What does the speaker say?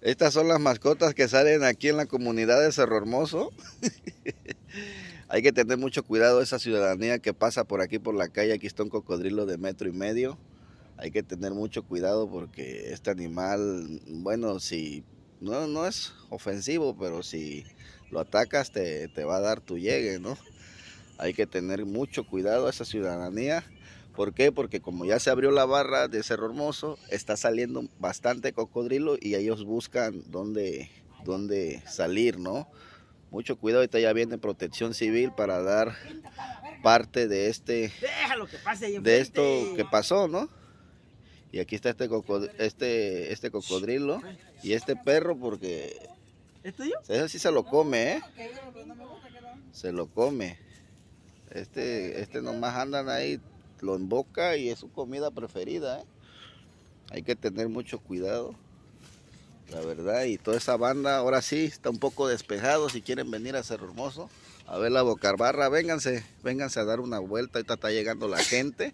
Estas son las mascotas que salen aquí en la comunidad de Cerro Hermoso. Hay que tener mucho cuidado esa ciudadanía que pasa por aquí, por la calle. Aquí está un cocodrilo de metro y medio. Hay que tener mucho cuidado porque este animal, bueno, si no, no es ofensivo, pero si lo atacas te, va a dar tu llegue, ¿no? Hay que tener mucho cuidado a esa ciudadanía ¿Por qué? Porque como ya se abrió la barra de Cerro Hermoso, está saliendo bastante cocodrilo y ellos buscan dónde, dónde salir, ¿no? Mucho cuidado, ahorita ya viene protección civil para dar parte de este, de esto que pasó, ¿no? Y aquí está este, cocodrilo, este, este cocodrilo y este perro porque... Ese sí se lo come, ¿eh? Se lo come. Este, este nomás andan ahí lo boca y es su comida preferida. ¿eh? Hay que tener mucho cuidado, la verdad. Y toda esa banda ahora sí está un poco despejado. Si quieren venir a Cerro Hermoso, a ver la Bocarbarra, vénganse, vénganse a dar una vuelta. Ahorita está llegando la gente.